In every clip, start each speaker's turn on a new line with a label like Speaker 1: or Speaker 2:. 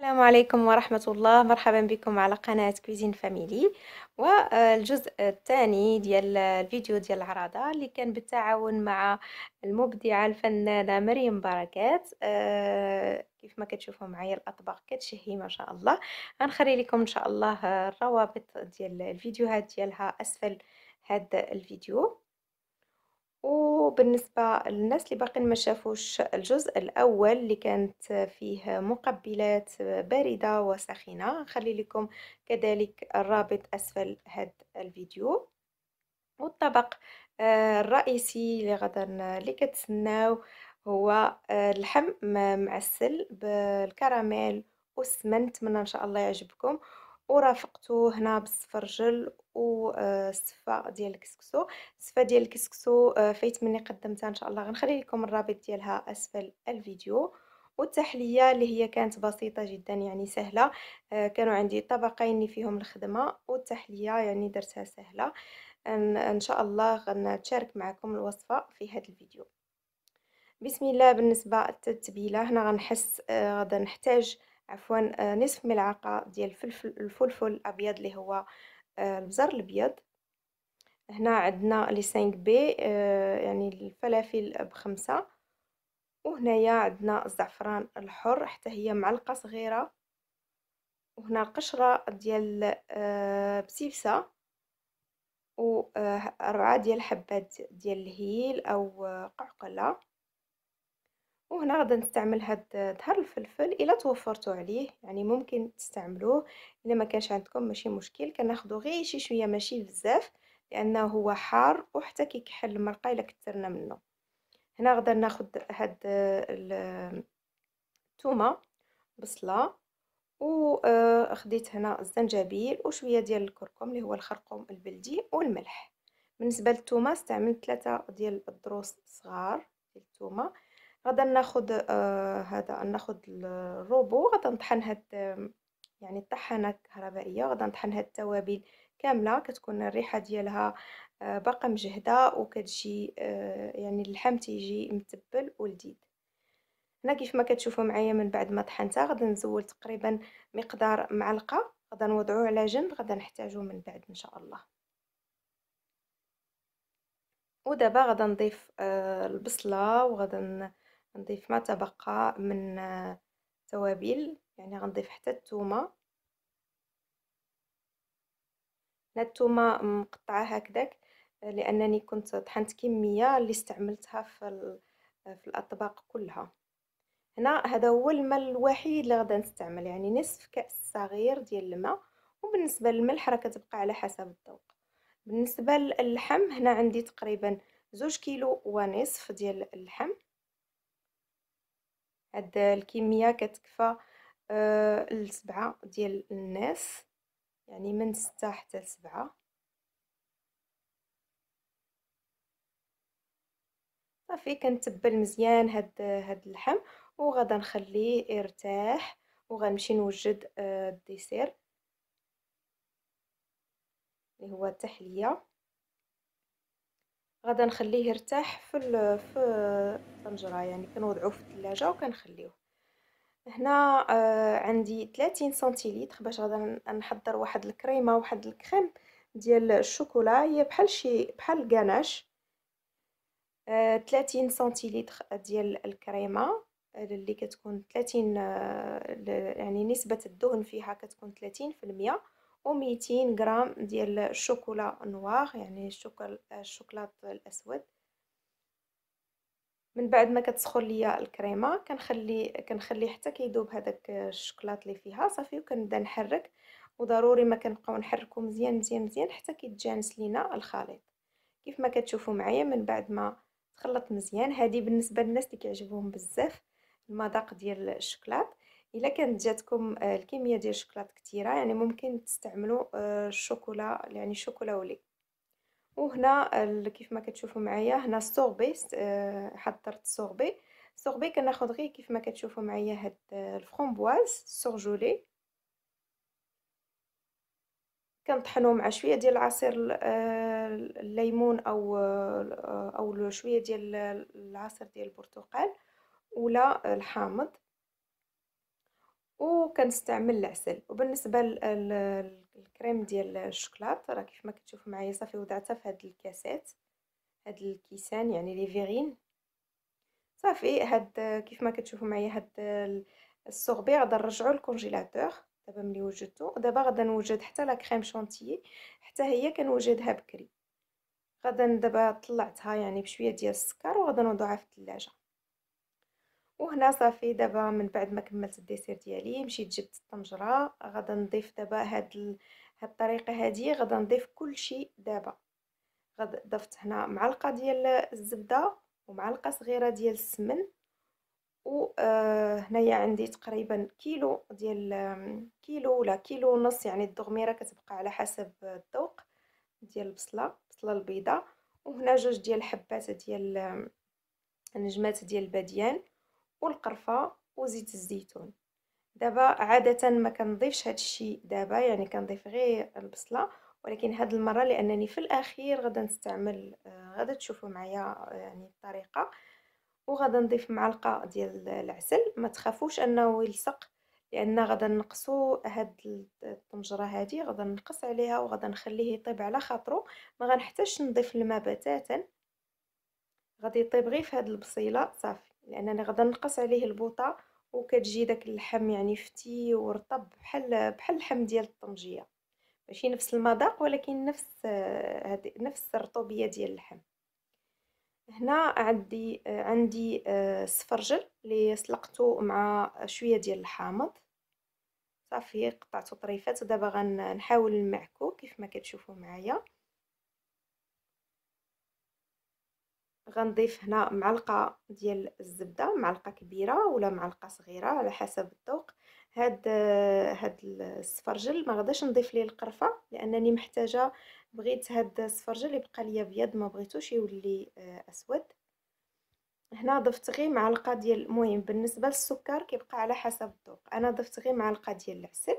Speaker 1: السلام عليكم ورحمة الله مرحبا بكم على قناة كويزين فاميلي والجزء الثاني ديال الفيديو ديال العراضة اللي كان بالتعاون مع المبدعة الفنانة مريم بركات آه، كيف ما كتشوفوا معايا الأطباق كتشهي ما شاء الله غنخلي لكم إن شاء الله الروابط ديال الفيديوهات ديالها أسفل هذا الفيديو وبالنسبة للناس اللي باقين ما شافوش الجزء الأول اللي كانت فيه مقبلات باردة وساخنه نخلي لكم كذلك الرابط أسفل هذا الفيديو والطبق آه، الرئيسي اللي غدا اللي كتسناو هو آه، اللحم معسل بالكراميل والسمنت من ان شاء الله يعجبكم ورافقتو هنا بالسفرجل والصفه آه، ديال الكسكسو الصفه ديال الكسكسو آه، فايت مني قدمتها ان شاء الله غنخلي لكم الرابط ديالها اسفل الفيديو والتحليه اللي هي كانت بسيطه جدا يعني سهله آه، كانوا عندي طبقين اللي فيهم الخدمه والتحليه يعني درتها سهله ان شاء الله غنشارك معكم الوصفه في هذا الفيديو بسم الله بالنسبه للتتبيله هنا غنحس غادا نحتاج عفوا آه، نصف ملعقه ديال الفلفل الفلفل الابيض اللي هو آه، البزر الابيض هنا عندنا لي 5 بي آه، يعني الفلافل بخمسة وهنايا عندنا الزعفران الحر حتى هي معلقه صغيره وهنا قشره ديال بسبسه و أربعة ديال حبات ديال الهيل او قعقله وهنا غادي نستعمل هاد ظهر الفلفل الا توفرتو عليه يعني ممكن تستعملوه الا ما كانش عندكم ماشي مشكل كناخذو غير شي شويه ماشي بزاف لانه هو حار وحتى كيكحل المرقه الا كثرنا منه هنا غادي ناخذ هاد الثومه بصله وخديت هنا الزنجبيل وشويه ديال الكركم اللي هو الخرقوم البلدي والملح بالنسبه للثومه استعملت ثلاثه ديال الدروس صغار ديال الثومه غدا ناخد آه هذا ناخد الروبو غدا نطحن هاد يعني الطحانه الكهربائيه غدا نطحن هاد التوابل كامله كتكون الريحه ديالها آه باقا مجهده وكتجي آه يعني اللحم تيجي متبل ولذيذ هنا كيف ما كتشوفوا معايا من بعد ما طحنتها غدا نزول تقريبا مقدار معلقه غدا نوضعوه على جنب غدا نحتاجو من بعد ان شاء الله ودابا غدا نضيف آه البصله وغدا نضيف ما تبقى من توابل يعني غنضيف حتى الثومه هاد الثومه مقطعه هكذاك لانني كنت طحنت كميه اللي استعملتها في في الاطباق كلها هنا هذا هو الماء الوحيد اللي غدا نستعمل يعني نصف كاس صغير ديال الماء وبالنسبه للملح راه كتبقى على حسب الذوق بالنسبه للحم هنا عندي تقريبا زوج كيلو ونصف ديال اللحم هاد الكميه كتكفى أه ديال الناس يعني من ستة حتى لسبعة صافي كنتبل مزيان هاد هاد اللحم وغادا نخليه يرتاح وغنمشي نوجد آه، الديسير اللي هو التحليه غادا نخليه يرتاح في في الطنجره يعني كنوضعو في الثلاجه وكنخليوه هنا آه عندي 30 سنتيليتر باش غادي نحضر واحد الكريمه واحد الكريم ديال الشوكولا هي بحال شي بحال الكناش آه 30 سنتيليتر ديال الكريمه اللي آه، كتكون 30 آه، يعني نسبة الدهن فيها كتكون 30% و 200 غرام ديال الشوكولا نوار يعني الشوكولا الشوكولات الأسود آه من بعد ما كتسخن ليا الكريمه كنخلي كنخلي حتى كيذوب هذاك الشكلاط اللي فيها صافي وكنبدا نحرك وضروري ما كنبقاو نحركو مزيان مزيان مزيان حتى كيتجانس لينا الخليط كيف ما كتشوفوا معايا من بعد ما تخلط مزيان هذه بالنسبه للناس اللي كيعجبوهم بزاف المذاق ديال الشكلاط الا كانت جاتكم آه، الكميه ديال الشكلاط كثيره يعني ممكن تستعملوا آه، الشوكولا يعني شوكولا وليك وهنا كيف ما كتشوفوا معايا هنا سوربي آه، حضرت سوربي سوربي كناخذ غير كيف ما كتشوفوا معايا هاد الفرومبواز سورجولي كنطحنو مع شويه ديال عصير آه، الليمون او آه، او شويه ديال العصير ديال البرتقال ولا الحامض وكنستعمل العسل وبالنسبه الكريم ديال الشوكولاط راه كيف ما كتشوفوا معايا صافي وضعتها في هاد الكاسات هاد الكيسان يعني لي فيغين صافي هاد كيف ما كتشوفوا معايا هاد السوربي غادا نرجعو للكونجيلاتور دابا ملي وجدتو دابا غادا نوجد حتى لا كريم شونتيي حتى هي كنوجدها بكري غادا دابا طلعتها يعني بشويه ديال السكر وغادا نوضعها في الثلاجه وهنا صافي دابا من بعد ما كملت الديسير ديالي مشيت جبت الطنجره غادا نضيف دابا هاد ال... هاد الطريقه هادي غادا نضيف كلشي دابا غاد ضفت هنا معلقه ديال الزبده ومعلقه صغيره ديال السمن وهنايا آه، عندي تقريبا كيلو ديال كيلو ولا كيلو ونص يعني الدغميره كتبقى على حسب الذوق ديال البصله البصله البيضاء وهنا جوج ديال الحبات ديال نجمات ديال الباديان والقرفه وزيت الزيتون دابا عاده ما كنضيفش هاد الشي دابا يعني كنضيف غير البصله ولكن هاد المره لانني في الاخير غدا نستعمل آه، غدا تشوفوا معايا آه، يعني الطريقه وغدا نضيف معلقه ديال العسل ما تخافوش انه يلصق لان غدا نقصو هاد الطنجره هادي غدا نقص عليها وغدا نخليه يطيب على خاطرو ما غنحتاجش نضيف الماء بتاتا غادي يطيب غير في هاد البصيله صافي لاننا غدا نقص عليه البوطه وكتجي داك اللحم يعني فتي ورطب بحال بحال اللحم ديال الطنجيه ماشي نفس المذاق ولكن نفس آه، هاد نفس الرطوبيه ديال اللحم هنا عندي آه، عندي سفرجل آه، اللي سلقته مع شويه ديال الحامض صافي قطعته طريفات ودابا غنحاول نمعكو كيف ما كتشوفوا معايا غنضيف هنا معلقه ديال الزبده معلقه كبيره ولا معلقه صغيره على حسب الذوق هاد هاد السفرجل ما غاداش نضيف ليه القرفه لانني محتاجه بغيت هاد السفرجل يبقى ليا ابيض ما بغيتوش يولي آه، اسود هنا ضفت غير معلقه ديال المهم بالنسبه للسكر كيبقى على حسب الذوق انا ضفت غير معلقه ديال العسل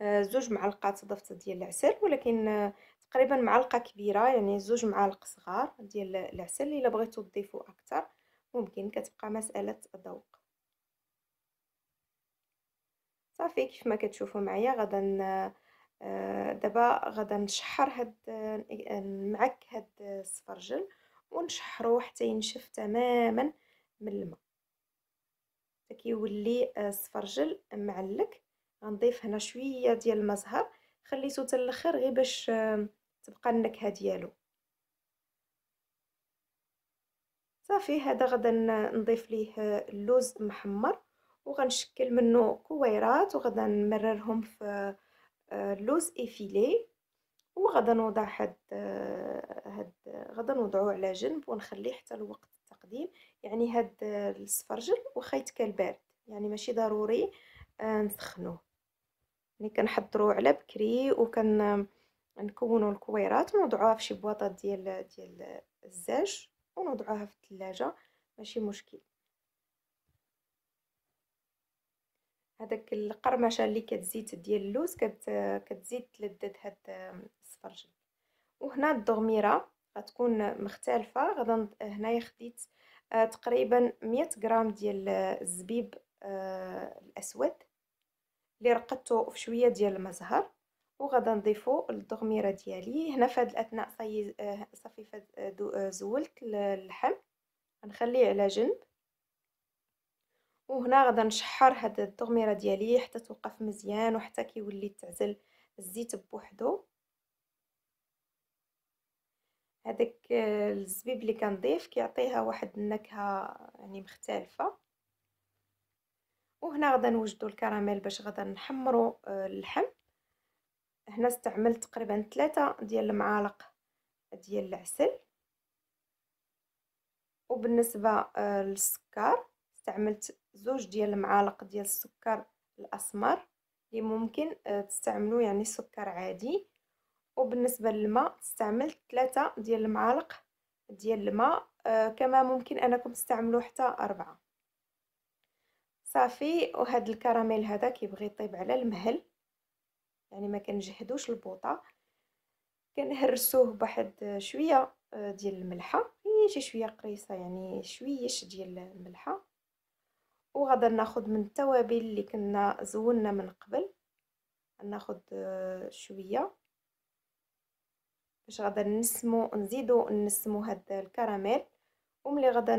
Speaker 1: آه، زوج معلقات ضفت ديال العسل ولكن تقريبا معلقه كبيره يعني زوج معالق صغار ديال العسل الا بغيتو تضيفوا اكثر ممكن كتبقى مساله ذوق صافي كيف ما كتشوفوا معايا غدا آه، دابا غدا نشحر هاد آه، نعك هاد السفرجل ونشحرو حتى ينشف تماما من الماء كيولي آه، السفرجل معلك غنضيف هنا شويه ديال المزهر خليته تلخر غير باش تبقى النكهه ديالو صافي هذا غدا نضيف ليه اللوز محمر وغنشكل منه كويرات وغدا نمررهم في اللوز آه، افيلي وغدا نوضع هاد آه، هاد غدا نوضعو على جنب ونخليه حتى لوقت التقديم يعني هاد آه، السفرجل واخا يتكال بارد يعني ماشي ضروري نسخنوه يعني كنحضروه على بكري وكن نكونوا الكويرات ونوضعوها في شي بواطات ديال ديال الزاج ونوضعوها في الثلاجه ماشي مشكل هذاك القرمشه اللي كتزيد ديال اللوز كت كتزيد تلدد هاد السفرجل وهنا الدغميره غتكون مختلفه غدا هنايا خديت آه، تقريبا 100 غرام ديال الزبيب آه، الاسود اللي رقدته في شويه ديال المزهر وغادا نضيفو الدغميره ديالي هنا في هاد الاثناء صي آه، صافي آه، زولت اللحم غنخليه على جنب وهنا غادا نشحر هاد الدغميره ديالي حتى توقف مزيان وحتى كيولي تعزل الزيت بوحدو هذاك آه، الزبيب اللي كنضيف كيعطيها واحد النكهه يعني مختلفه وهنا غادا نوجدو الكراميل باش غادا نحمرو اللحم هنا استعملت تقريبا ثلاثة ديال المعالق ديال العسل وبالنسبة آه، للسكر استعملت زوج ديال المعالق ديال السكر الأسمر اللي ممكن آه، تستعملوا يعني سكر عادي وبالنسبة للماء استعملت ثلاثة ديال المعالق ديال الماء آه، كما ممكن أنكم تستعملوا حتى أربعة صافي وهذا الكراميل هذا كيبغي يطيب على المهل يعني ما كنجهدوش البوطه كنهرسوه بواحد شويه آه، ديال الملحه هي شي شويه قريصه يعني شويش ديال الملحه وغادا ناخذ من التوابل اللي كنا زولنا من قبل ناخذ آه، شويه باش غادا نسمو نزيدو نسمو هاد الكراميل وملي غادا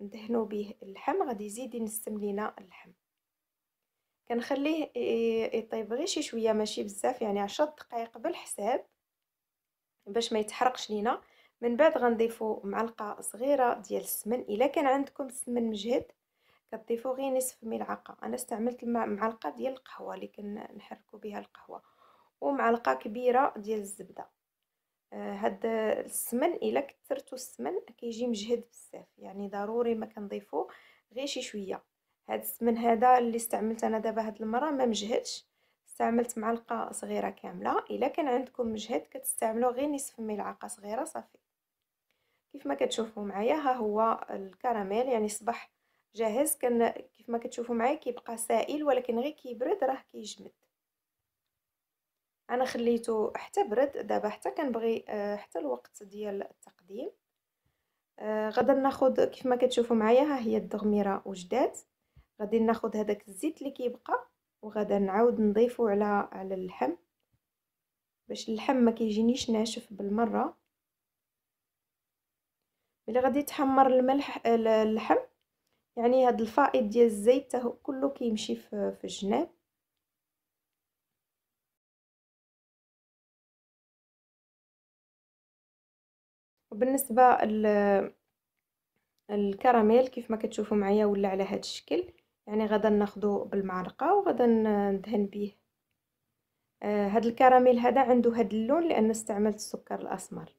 Speaker 1: ندهنو به اللحم غادي يزيد ينسم لينا اللحم كنخليه يطيب غير شي شويه ماشي بزاف يعني عشر دقائق بالحساب باش ما يتحرقش لينا من بعد غنضيفو معلقه صغيره ديال السمن الا كان عندكم السمن مجهد كتضيفو غير نصف ملعقه انا استعملت معلقه ديال القهوه اللي كنحركو بها القهوه ومعلقه كبيره ديال الزبده آه، هاد السمن الا كثرتو السمن كيجي مجهد بزاف يعني ضروري ما كنضيفو غير شي شويه هاد السمن هذا اللي استعملت انا دابا هاد المره ما مجهدش استعملت معلقه صغيره كامله الا كان عندكم مجهد كتستعملوا غير نصف ملعقه صغيره صافي كيف ما كتشوفوا معايا ها هو الكراميل يعني صبح جاهز كان كيف ما كتشوفوا معايا كيبقى سائل ولكن غير كيبرد راه كيجمد انا خليته حتى برد دابا حتى كنبغي آه، حتى الوقت ديال التقديم آه، غادا ناخذ كيف ما كتشوفوا معايا ها هي الدغميره وجدات غادي ناخذ هذاك الزيت اللي كيبقى وغادا نعاود نضيفو على على اللحم باش اللحم ما كيجينيش ناشف بالمره ملي غادي تحمر الملح اللحم يعني هاد الفائض ديال الزيت كله كيمشي في, في الجناب وبالنسبه الكراميل كيف ما كتشوفوا معايا ولا على هذا الشكل يعني غدا ناخذو بالمعلقه وغدا ندهن به آه هاد الكراميل هذا عنده هاد اللون لان استعملت السكر الاسمر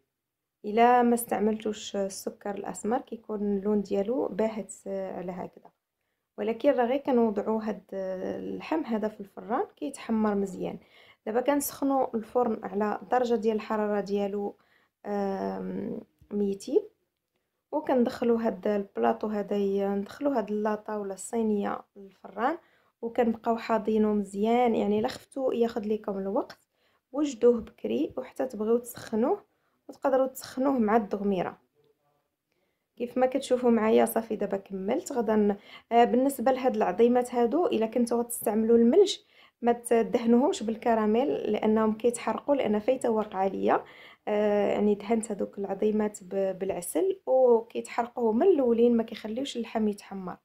Speaker 1: الا ما استعملتوش السكر الاسمر كيكون اللون ديالو باهت على هكذا ولكن راه غير كنوضعو هاد اللحم هذا في الفران كيتحمر مزيان دابا كنسخنو الفرن على درجه ديال الحراره ديالو 200 وكندخلو هاد البلاطو هدايا ندخلو هاد اللاطا ولا الصينيه للفران وكنبقاو حاضينو مزيان يعني الا خفتو ياخذ ليكم الوقت وجدوه بكري وحتى تبغيو تسخنوه وتقدروا تسخنوه مع الدغميره كيف ما كتشوفوا معايا صافي دابا كملت غدا آه، بالنسبه لهاد العظيمات هادو الا كنتو غتستعملوا الملج ما تدهنوهوش بالكراميل لانهم كيتحرقوا لان فايته ورق عاليه آه، يعني دهنت هذوك العظيمات بالعسل وكيتحرقوه من الاولين ما كيخليوش اللحم يتحمر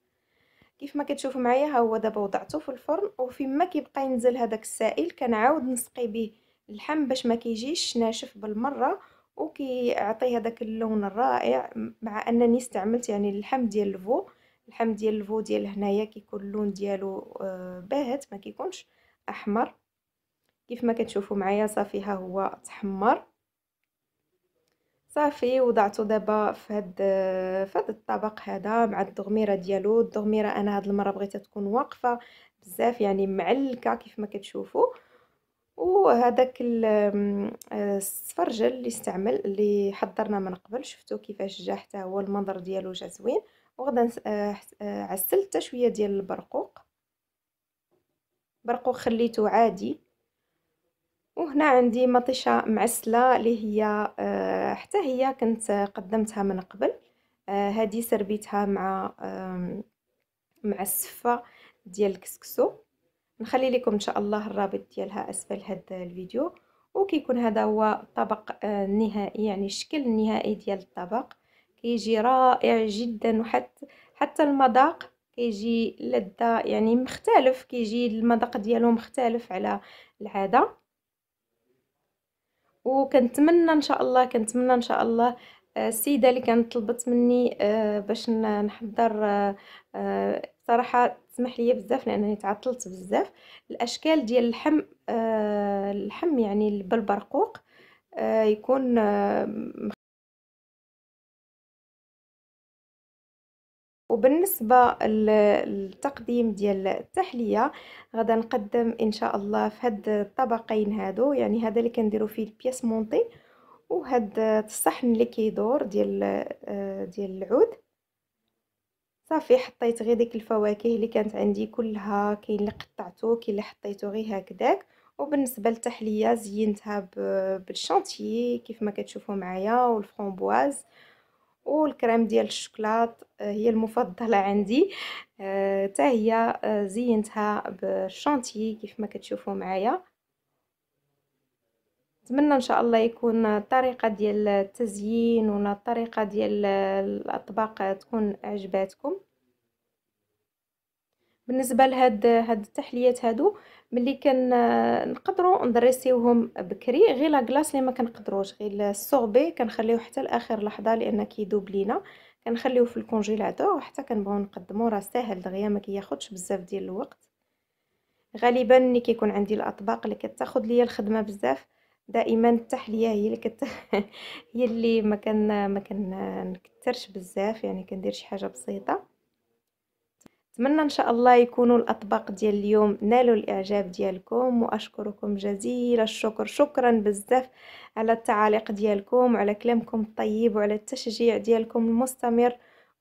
Speaker 1: كيف ما كتشوفوا معايا ها هو دابا وضعته في الفرن وفيما كيبقى ينزل هذاك السائل كنعاود نسقي به اللحم باش ما كيجيش ناشف بالمره وكيعطي هذاك اللون الرائع مع انني استعملت يعني اللحم ديال الفو اللحم ديال الفو ديال هنايا كيكون اللون ديالو آه، باهت ما كيكونش احمر كيف ما كتشوفوا معايا صافي ها هو تحمر صافي وضعته دابا في هاد في هاد الطبق هذا مع الدغميره ديالو الدغميره انا هاد المره بغيتها تكون واقفه بزاف يعني معلكه كيف ما كتشوفوا وهذاك السفرجل اللي استعمل اللي حضرنا من قبل شفتوا كيفاش جا حتى هو المنظر ديالو جا زوين وغدا آه، آه، عسلت شويه ديال البرقوق برقوق خليته عادي وهنا عندي مطيشه معسله اللي هي آه، حتى هي كنت قدمتها من قبل هذه آه، سربيتها مع مع السفه ديال الكسكسو نخلي لكم ان شاء الله الرابط ديالها اسفل هذا الفيديو وكيكون هذا هو الطبق النهائي آه، يعني الشكل النهائي ديال الطبق كيجي رائع جدا وحتى حتى المذاق كيجي لذة يعني مختلف كيجي المذاق ديالو مختلف على العاده وكنتمنى ان شاء الله كنتمنى ان شاء الله آه، السيده اللي كانت طلبت مني آه، باش نحضر آه، صراحه تسمح لي بزاف لانني تعطلت بزاف الاشكال ديال اللحم اللحم يعني بالبرقوق يكون وبالنسبه للتقديم ديال التحليه غدا نقدم ان شاء الله في هاد الطبقين هادو يعني هذا اللي كنديرو فيه البياس مونتي وهاد الصحن اللي كيدور ديال آه، ديال العود صافي حطيت غير ديك الفواكه اللي كانت عندي كلها كاين اللي قطعته كاين اللي حطيته غير هكذاك وبالنسبه للتحليه زينتها بالشانتيي كيف ما كتشوفوا معايا والفرامبواز والكريم ديال الشوكولات آه، هي المفضله عندي حتى آه، هي آه، زينتها بالشانتي كيف ما كتشوفوا معايا نتمنى ان شاء الله يكون الطريقه ديال التزيين ولا الطريقه ديال الاطباق تكون عجباتكم بالنسبه لهاد هاد التحليات هادو ملي كنقدروا آه، ندريسيوهم بكري غير لا كلاص اللي ما كنقدروش غير السوربي كنخليوه حتى لاخر لحظه لان كيذوب لينا كنخليوه في الكونجيلاتور وحتى كنبغيو نقدمو راه ساهل دغيا ما كياخذش بزاف ديال الوقت غالبا ملي كيكون عندي الاطباق اللي كتاخذ ليا الخدمه بزاف دائما التحليه هي اللي كت... هي اللي ما كان ما كنكثرش آه، بزاف يعني كندير شي حاجه بسيطه نتمنى ان شاء الله يكونوا الاطباق ديال اليوم نالوا الاعجاب ديالكم واشكركم جزيل الشكر شكرا بزاف على التعاليق ديالكم وعلى كلامكم الطيب وعلى التشجيع ديالكم المستمر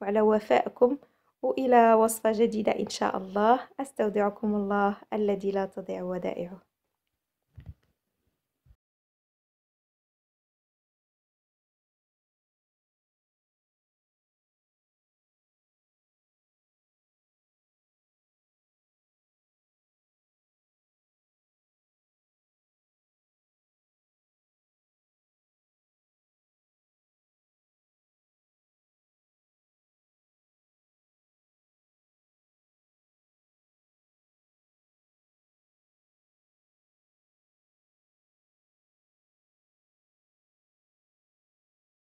Speaker 1: وعلى وفائكم والى وصفه جديده ان شاء الله استودعكم الله الذي لا تضيع ودائعه